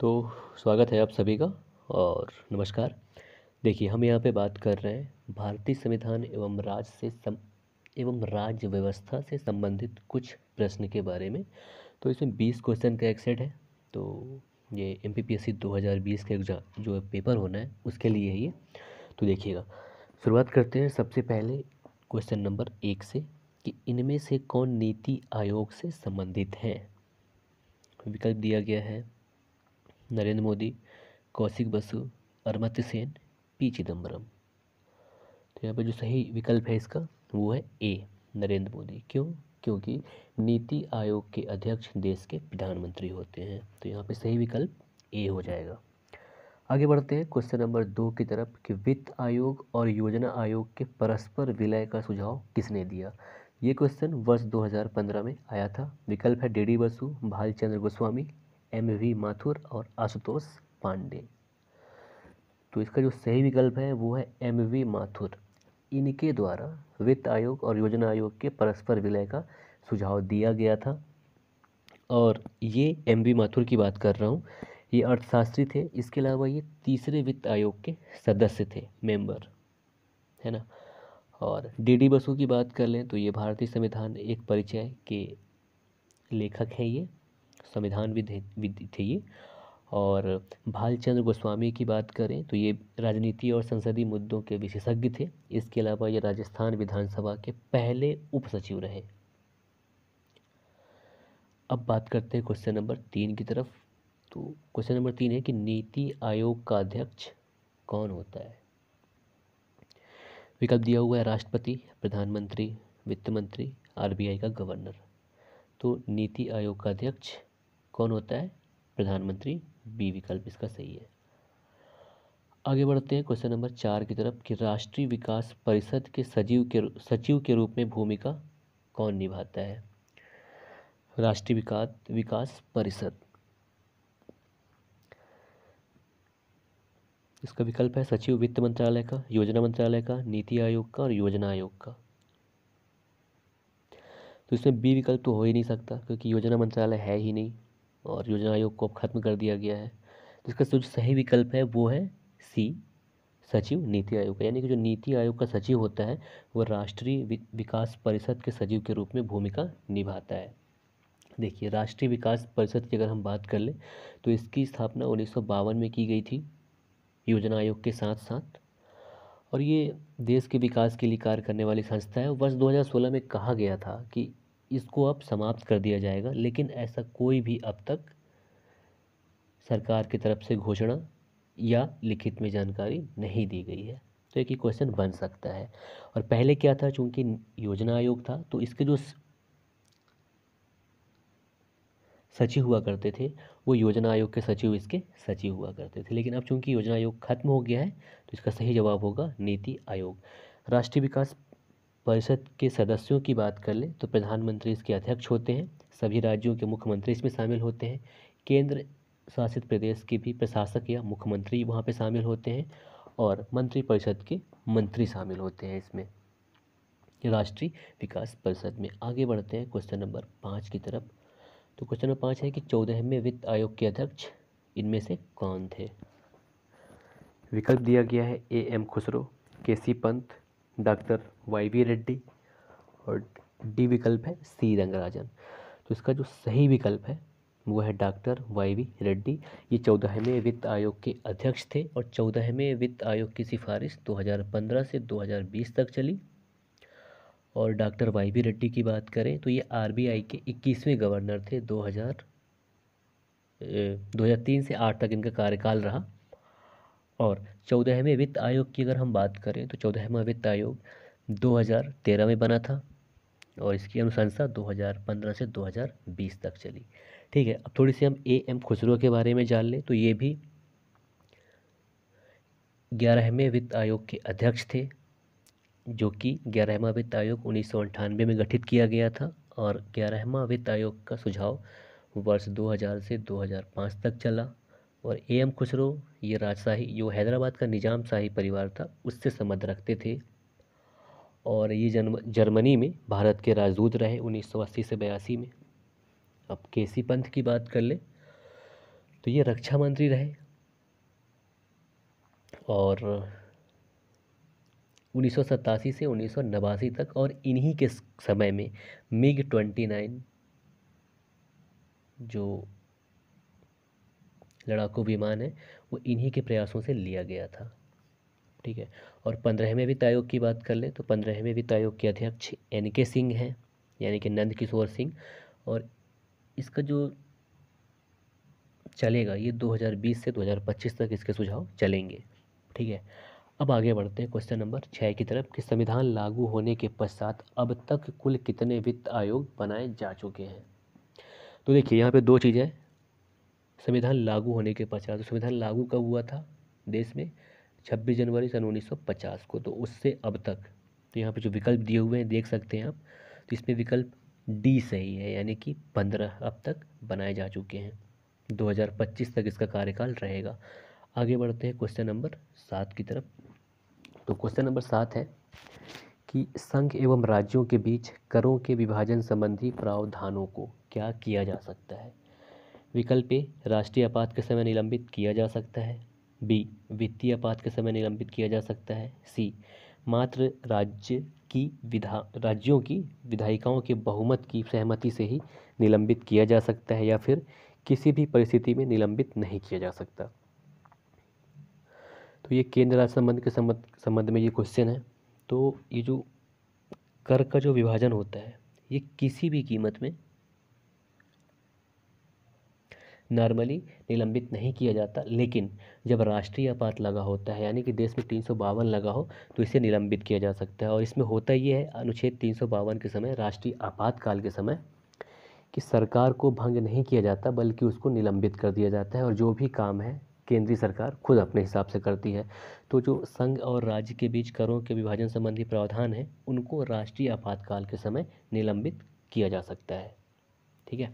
तो स्वागत है आप सभी का और नमस्कार देखिए हम यहाँ पे बात कर रहे हैं भारतीय संविधान एवं राज से सम एवं राज्य व्यवस्था से संबंधित कुछ प्रश्न के बारे में तो इसमें बीस क्वेश्चन का एक सेट है तो ये M P P S C दो हज़ार बीस का एग्जाम जो पेपर होना है उसके लिए है ये तो देखिएगा शुरुआत करते हैं सबसे पहले क्वेश्चन नंबर एक से कि इनमें से कौन नीति आयोग से संबंधित हैं विकल्प दिया गया है नरेंद्र मोदी कौशिक बसु अरमत सेन पी चिदम्बरम तो यहाँ पर जो सही विकल्प है इसका वो है ए नरेंद्र मोदी क्यों क्योंकि नीति आयोग के अध्यक्ष देश के प्रधानमंत्री होते हैं तो यहाँ पे सही विकल्प ए हो जाएगा आगे बढ़ते हैं क्वेश्चन नंबर दो की तरफ कि वित्त आयोग और योजना आयोग के परस्पर विलय का सुझाव किसने दिया ये क्वेश्चन वर्ष 2015 में आया था विकल्प है D D Basu Bhalchandra Goswami M V Mathur और आशुतोष पांडे तो इसका जो सही विकल्प है वो है एम वी माथुर इनके द्वारा वित्त आयोग और योजना आयोग के परस्पर विलय का सुझाव दिया गया था और ये एम वी माथुर की बात कर रहा हूँ ये अर्थशास्त्री थे इसके अलावा ये तीसरे वित्त आयोग के सदस्य थे मेंबर है ना और डी डी बसु की बात कर लें तो ये भारतीय संविधान एक परिचय के लेखक हैं ये संविधान विद थे ये और भालचंद्र गोस्वामी की बात करें तो ये राजनीति और संसदीय मुद्दों के विशेषज्ञ थे इसके अलावा ये राजस्थान विधानसभा के पहले उप सचिव रहे अब बात करते हैं क्वेश्चन नंबर तीन की तरफ तो क्वेश्चन नंबर तीन है कि नीति आयोग का अध्यक्ष कौन होता है विकल्प दिया हुआ है राष्ट्रपति प्रधानमंत्री वित्त मंत्री आरबीआई का गवर्नर तो नीति आयोग का अध्यक्ष कौन होता है प्रधानमंत्री बी विकल्प इसका सही है आगे बढ़ते हैं क्वेश्चन नंबर चार की तरफ कि राष्ट्रीय विकास परिषद के सचिव के सचिव के रूप में भूमिका कौन निभाता है राष्ट्रीय विकास विकास परिषद इसका विकल्प है सचिव वित्त मंत्रालय का योजना मंत्रालय का नीति आयोग का और योजना आयोग का तो इसमें बी विकल्प तो हो ही नहीं सकता क्योंकि योजना मंत्रालय है ही नहीं और योजना आयोग को अब खत्म कर दिया गया है जिसका जो सही विकल्प है वो है सी सचिव नीति आयोग का यानी कि जो नीति आयोग का सचिव होता है वह राष्ट्रीय विकास परिषद के सचिव के रूप में भूमिका निभाता है देखिए राष्ट्रीय विकास परिषद की अगर हम बात कर लें तो इसकी स्थापना उन्नीस में की गई थी योजना आयोग के साथ साथ और ये देश के विकास के लिए कार्य करने वाली संस्था है वर्ष 2016 में कहा गया था कि इसको अब समाप्त कर दिया जाएगा लेकिन ऐसा कोई भी अब तक सरकार की तरफ से घोषणा या लिखित में जानकारी नहीं दी गई है तो एक ही क्वेश्चन बन सकता है और पहले क्या था चूंकि योजना आयोग था तो इसके जो सचिव हुआ करते थे वो योजना आयोग के सचिव इसके सचिव हुआ करते थे लेकिन अब चूंकि योजना आयोग खत्म हो गया है तो इसका सही जवाब होगा नीति आयोग राष्ट्रीय विकास परिषद के सदस्यों की बात कर लें तो प्रधानमंत्री इसके अध्यक्ष होते हैं सभी राज्यों के मुख्यमंत्री इसमें शामिल होते हैं केंद्र शासित प्रदेश के भी प्रशासक या मुख्यमंत्री वहाँ पे शामिल होते हैं और मंत्रिपरिषद के मंत्री शामिल होते हैं इसमें राष्ट्रीय विकास परिषद में आगे बढ़ते हैं क्वेश्चन नंबर पाँच की तरफ तो क्वेश्चन नंबर पाँच है कि चौदहवें वित्त आयोग के अध्यक्ष इनमें से कौन थे विकल्प दिया गया है ए एम खुसरो के C Pant doctor Y V Reddy और डी विकल्प है सी रंगराजन तो इसका जो सही विकल्प है वो है डॉक्टर वाई वी रेड्डी ये चौदहवें वित्त आयोग के अध्यक्ष थे और चौदहवें वित्त आयोग की सिफारिश 2015 से 2020 तक चली और डॉक्टर वाई वी रेड्डी की बात करें तो ये आरबीआई के 21वें गवर्नर थे 2000 2003 से 8 तक इनका कार्यकाल रहा और चौदहवें वित्त आयोग की अगर हम बात करें तो चौदहवा वित्त आयोग 2013 में बना था और इसकी अनुशंसा 2015 से 2020 तक चली ठीक है अब थोड़ी सी हम ए एम खुसरो के बारे में जान लें तो ये भी ग्यारहवें वित्त आयोग के अध्यक्ष थे जो कि ग्यारहवा वित्त आयोग उन्नीस में गठित किया गया था और ग्यारहवा वित्त आयोग का सुझाव वर्ष 2000 से 2005 तक चला और ए एम खुसरो ये राजशाही जो हैदराबाद का निज़ाम शाही परिवार था उससे संबंध रखते थे और ये जन्म जर्मनी में भारत के राजदूत रहे उन्नीस सौ अस्सी से बयासी में अब केसी पंथ की बात कर लें तो ये रक्षा मंत्री रहे और उन्नीस से उन्नीस तक और इन्हीं के समय में मिग ट्वेंटी नाइन जो लड़ाकू विमान है वो इन्हीं के प्रयासों से लिया गया था ठीक है और पंद्रहवें वित्त आयोग की बात कर लें तो पंद्रहवें वित्त आयोग के अध्यक्ष एन के सिंह हैं यानी कि नंद किशोर सिंह और इसका जो चलेगा ये 2020 से 2025 तक इसके सुझाव चलेंगे ठीक है अब आगे बढ़ते हैं क्वेश्चन नंबर छः की तरफ कि संविधान लागू होने के पश्चात अब तक कुल कितने वित्त आयोग बनाए जा चुके हैं तो देखिए यहाँ पे दो चीज़ें संविधान लागू होने के पश्चात तो संविधान लागू कब हुआ था देश में 26 जनवरी सन 1950 को तो उससे अब तक तो यहाँ पे जो विकल्प दिए हुए हैं देख सकते हैं आप तो इसमें विकल्प डी सही है यानी कि पंद्रह अब तक बनाए जा चुके हैं 2025 तक इसका कार्यकाल रहेगा आगे बढ़ते हैं क्वेश्चन नंबर सात की तरफ तो क्वेश्चन नंबर सात है कि संघ एवं राज्यों के बीच करों के विभाजन संबंधी प्रावधानों को क्या किया जा सकता है विकल्प ए राष्ट्रीय आपात के समय निलंबित किया जा सकता है बी वित्तीय आपात के समय निलंबित किया जा सकता है सी मात्र राज्य की विधा राज्यों की विधायिकाओं के बहुमत की सहमति से ही निलंबित किया जा सकता है या फिर किसी भी परिस्थिति में निलंबित नहीं किया जा सकता तो ये केंद्र राज्य संबंध के संबंध संबंध में ये क्वेश्चन है तो ये जो कर का जो विभाजन होता है ये किसी भी कीमत में नॉर्मली निलंबित नहीं किया जाता लेकिन जब राष्ट्रीय आपात लगा होता है यानी कि देश में तीन लगा हो तो इसे निलंबित किया जा सकता है और इसमें होता ये है अनुच्छेद तीन के समय राष्ट्रीय आपातकाल के समय कि सरकार को भंग नहीं किया जाता बल्कि उसको निलंबित कर दिया जाता है और जो भी काम है केंद्रीय सरकार खुद अपने हिसाब से करती है तो जो संघ और राज्य के बीच करों के विभाजन संबंधी प्रावधान हैं उनको राष्ट्रीय आपातकाल के समय निलंबित किया जा सकता है ठीक है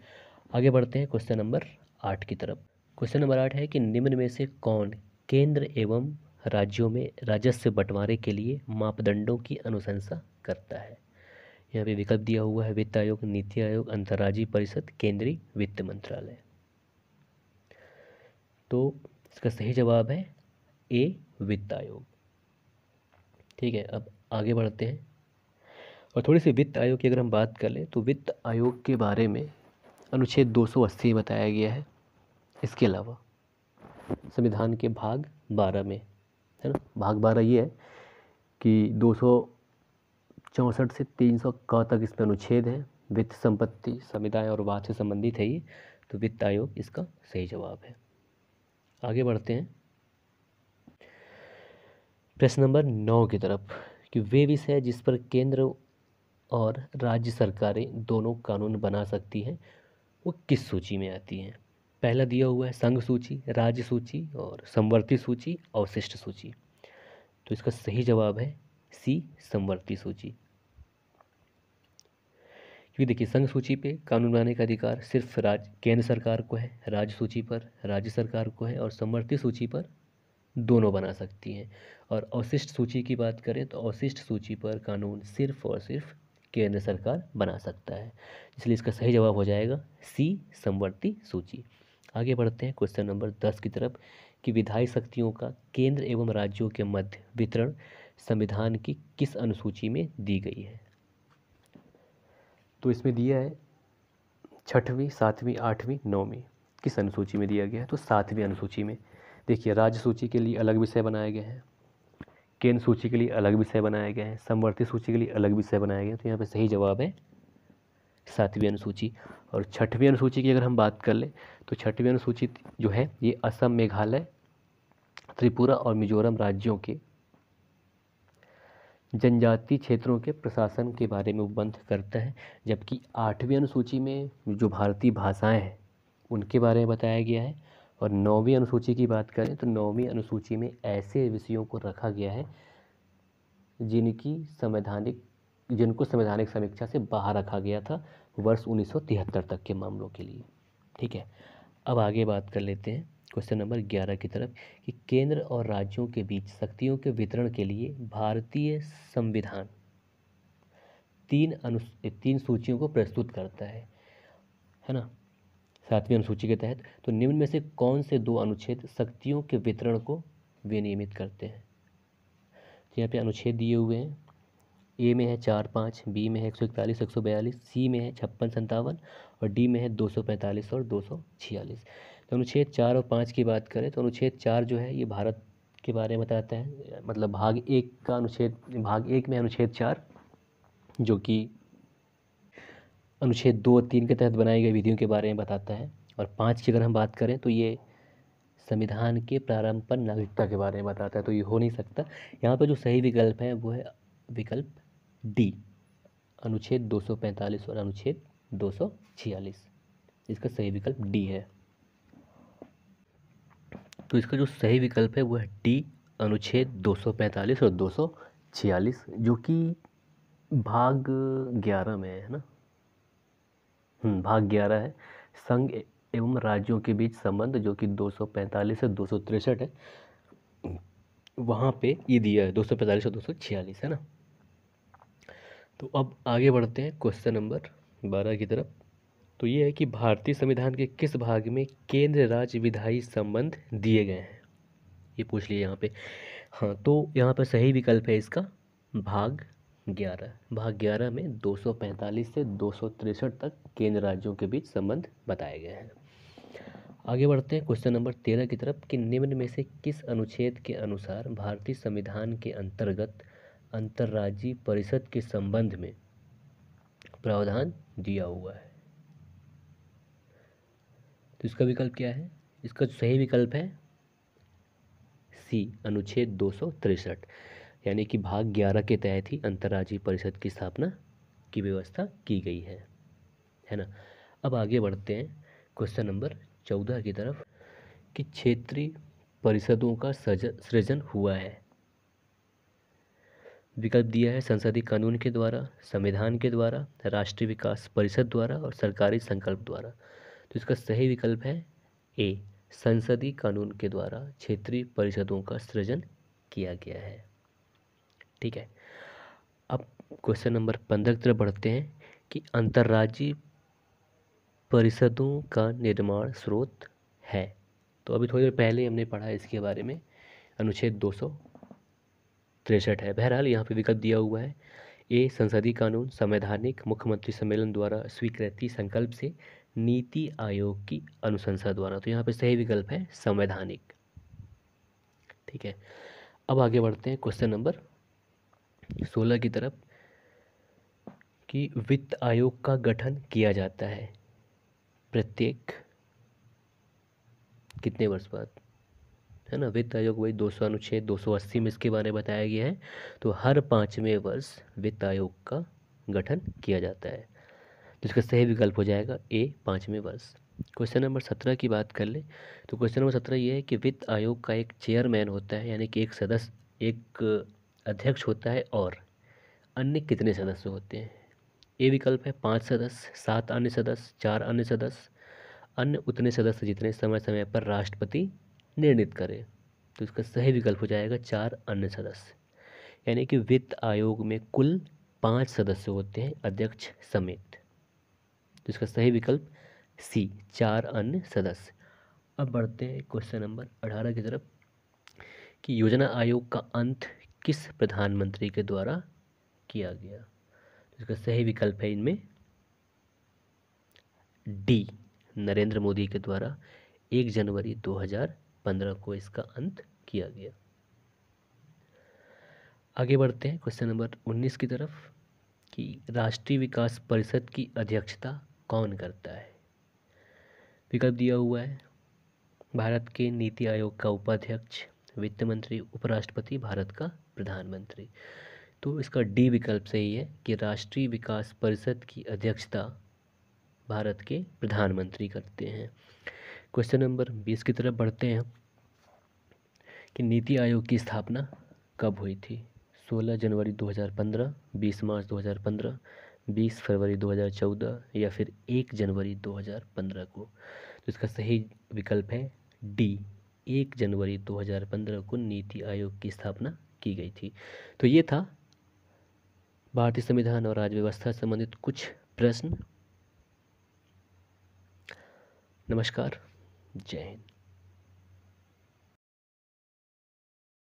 आगे बढ़ते हैं क्वेश्चन नंबर आठ की तरफ क्वेश्चन नंबर आठ है कि निम्न में से कौन केंद्र एवं राज्यों में राजस्व बंटवारे के लिए मापदंडों की अनुशंसा करता है यहाँ पे विकल्प दिया हुआ है वित्त आयोग नीति आयोग अंतर्राज्यीय परिषद केंद्रीय वित्त मंत्रालय तो इसका सही जवाब है ए वित्त आयोग ठीक है अब आगे बढ़ते हैं और थोड़ी सी वित्त आयोग की अगर हम बात कर लें तो वित्त आयोग के बारे में अनुच्छेद 280 बताया गया है इसके अलावा संविधान के भाग बारह में है ना भाग बारह ये है कि दो चौंसठ से तीन सौ क तक इसमें अनुच्छेद हैं वित्त संपत्ति समुदाय और वाद से संबंधित है ये तो वित्त आयोग इसका सही जवाब है आगे बढ़ते हैं प्रश्न नंबर नौ की तरफ कि वे विषय जिस पर केंद्र और राज्य सरकारें दोनों कानून बना सकती हैं वो किस सूची में आती हैं पहला दिया हुआ है संघ सूची राज्य सूची और संवर्ती सूची अवशिष्ट सूची तो इसका सही जवाब है सी समवर्ती सूची क्योंकि देखिए संघ सूची पे कानून बनाने का अधिकार सिर्फ राज्य केंद्र सरकार को है राज्य सूची पर राज्य सरकार को है और संवर्ती सूची पर दोनों बना सकती हैं और अवशिष्ट सूची की बात करें तो अवशिष्ट सूची पर कानून सिर्फ और सिर्फ केंद्र सरकार बना सकता है इसलिए इसका सही जवाब हो जाएगा सी संवर्ती सूची आगे बढ़ते हैं क्वेश्चन नंबर दस की तरफ कि विधायी शक्तियों का केंद्र एवं राज्यों के मध्य वितरण संविधान की किस अनुसूची में दी गई है तो इसमें दिया है छठवीं सातवीं आठवीं नौवीं किस अनुसूची में दिया गया है तो सातवीं अनुसूची में देखिए राज्य सूची के लिए अलग विषय बनाए गए हैं केंद्र सूची के लिए अलग विषय बनाए गए हैं समवर्ती सूची के लिए अलग विषय बनाए गए हैं तो यहाँ पे सही जवाब है सातवीं अनुसूची और छठवीं अनुसूची की अगर हम बात कर लें तो छठवीं अनुसूची जो है ये असम मेघालय त्रिपुरा और मिजोरम राज्यों के जनजातीय क्षेत्रों के प्रशासन के बारे में उपबंध करता है जबकि आठवीं अनुसूची में जो भारतीय भाषाएं हैं उनके बारे में बताया गया है और नौवीं अनुसूची की बात करें तो नौवीं अनुसूची में ऐसे विषयों को रखा गया है जिनकी संवैधानिक जिनको संवैधानिक समीक्षा से बाहर रखा गया था वर्ष उन्नीस तक के मामलों के लिए ठीक है अब आगे बात कर लेते हैं क्वेश्चन नंबर ग्यारह की तरफ कि केंद्र और राज्यों के बीच शक्तियों के वितरण के लिए भारतीय संविधान तीन अनु तीन सूचियों को प्रस्तुत करता है है ना सातवीं अनुसूची के तहत तो निम्न में से कौन से दो अनुच्छेद शक्तियों के वितरण को विनियमित करते हैं तो यहाँ पे अनुच्छेद दिए हुए हैं ए में है चार पाँच बी में है एक सौ इकतालीस एक सौ बयालीस सी में है छप्पन संतावन और डी में है दो सौ पैंतालीस और दो सौ छियालीस तो अनुच्छेद चार और पाँच की बात करें तो अनुच्छेद चार जो है ये भारत के बारे में बताता है मतलब भाग एक का अनुच्छेद भाग एक में अनुच्छेद चार जो कि अनुच्छेद दो और तीन के तहत बनाई गई विधियों के बारे में बताता है और पाँच की अगर हम बात करें तो ये संविधान के प्रारंभ पर नागरिकता के बारे में बताता है तो ये हो नहीं सकता यहाँ पर जो सही विकल्प है वो है विकल्प डी अनुच्छेद 245 और अनुच्छेद 246 इसका सही विकल्प डी है तो इसका जो सही विकल्प है वो है डी अनुच्छेद 245 और 246 जो कि भाग ग्यारह में है ना हम्म, भाग ग्यारह है संघ एवं राज्यों के बीच संबंध जो कि 245 से दो है वहाँ पे ये दिया है दो पैंतालीस और छियालीस है ना तो अब आगे बढ़ते हैं क्वेश्चन नंबर बारह की तरफ तो ये है कि भारतीय संविधान के किस भाग में केंद्र राज्य विधायी संबंध दिए गए हैं ये पूछ लिए यहाँ पे हाँ तो यहाँ पर सही विकल्प है इसका भाग ग्यारह भाग ग्यारह में दो सौ पैंतालीस से दो सौ तिरसठ तक केंद्र राज्यों के बीच संबंध बताए गए हैं आगे बढ़ते हैं क्वेश्चन नंबर तेरह की तरफ कि निम्न में से किस अनुच्छेद के अनुसार भारतीय संविधान के अंतर्गत अंतर्राज्यीय परिषद के संबंध में प्रावधान दिया हुआ है तो इसका विकल्प क्या है इसका सही विकल्प है सी अनुच्छेद दो यानी कि भाग ग्यारह के तहत ही अंतर्राज्यीय परिषद की स्थापना की व्यवस्था की गई है है ना अब आगे बढ़ते हैं क्वेश्चन नंबर चौदह की तरफ कि क्षेत्रीय परिषदों का सृजन हुआ है विकल्प दिया है संसदीय कानून के द्वारा संविधान के द्वारा राष्ट्रीय विकास परिषद द्वारा और सरकारी संकल्प द्वारा तो इसका सही विकल्प है ए संसदीय कानून के द्वारा क्षेत्रीय परिषदों का सृजन किया गया है ठीक है अब क्वेश्चन नंबर पंद्रह की तरफ बढ़ते हैं कि अंतर्राज्यीय परिषदों का निर्माण स्रोत है तो अभी थोड़ी देर पहले हमने पढ़ा इसके बारे में अनुच्छेद दो सौ तिरसठ है बहरहाल यहाँ पे विकल्प दिया हुआ है ए संसदीय कानून संवैधानिक मुख्यमंत्री सम्मेलन द्वारा स्वीकृति संकल्प से नीति आयोग की अनुशंसा द्वारा तो यहाँ पे सही विकल्प है संवैधानिक ठीक है अब आगे बढ़ते हैं क्वेश्चन नंबर सोलह की तरफ कि वित्त आयोग का गठन किया जाता है प्रत्येक कितने वर्ष बाद है ना वित्त आयोग वही दो सौ अनुच्छेद दो सौ अस्सी में इसके बारे में बताया गया है तो हर पाँचवें वर्ष वित्त आयोग का गठन किया जाता है जिसका तो सही विकल्प हो जाएगा ए पाँचवें वर्ष क्वेश्चन नंबर सत्रह की बात कर ले तो क्वेश्चन नंबर सत्रह ये है कि वित्त आयोग का एक चेयरमैन होता है यानी कि एक सदस्य एक अध्यक्ष होता है और अन्य कितने सदस्य होते हैं ए विकल्प है पाँच सदस्य सात अन्य सदस्य चार अन्य सदस्य अन्य उतने सदस्य जितने समय समय पर राष्ट्रपति निर्णित करे तो इसका सही विकल्प हो जाएगा चार अन्य सदस्य यानी कि वित्त आयोग में कुल पांच सदस्य होते हैं अध्यक्ष समेत तो इसका सही विकल्प सी चार अन्य सदस्य अब बढ़ते हैं क्वेश्चन नंबर अठारह की तरफ कि योजना आयोग का अंत किस प्रधानमंत्री के द्वारा किया गया तो इसका सही विकल्प है इनमें डी नरेंद्र मोदी के द्वारा एक जनवरी दो हज़ार पंद्रह को इसका अंत किया गया आगे बढ़ते हैं क्वेश्चन नंबर उन्नीस की तरफ कि राष्ट्रीय विकास परिषद की अध्यक्षता कौन करता है विकल्प दिया हुआ है भारत के नीति आयोग का उपाध्यक्ष वित्त मंत्री उपराष्ट्रपति भारत का प्रधानमंत्री तो इसका डी विकल्प सही है कि राष्ट्रीय विकास परिषद की अध्यक्षता भारत के प्रधानमंत्री करते हैं क्वेश्चन नंबर बीस की तरफ बढ़ते हैं कि नीति आयोग की स्थापना कब हुई थी सोलह जनवरी 2015, 20 मार्च 2015, 20 फरवरी 2014 या फिर एक जनवरी 2015 को तो इसका सही विकल्प है डी एक जनवरी 2015 को नीति आयोग की स्थापना की गई थी तो ये था भारतीय संविधान और राज्य व्यवस्था संबंधित कुछ प्रश्न नमस्कार Jane.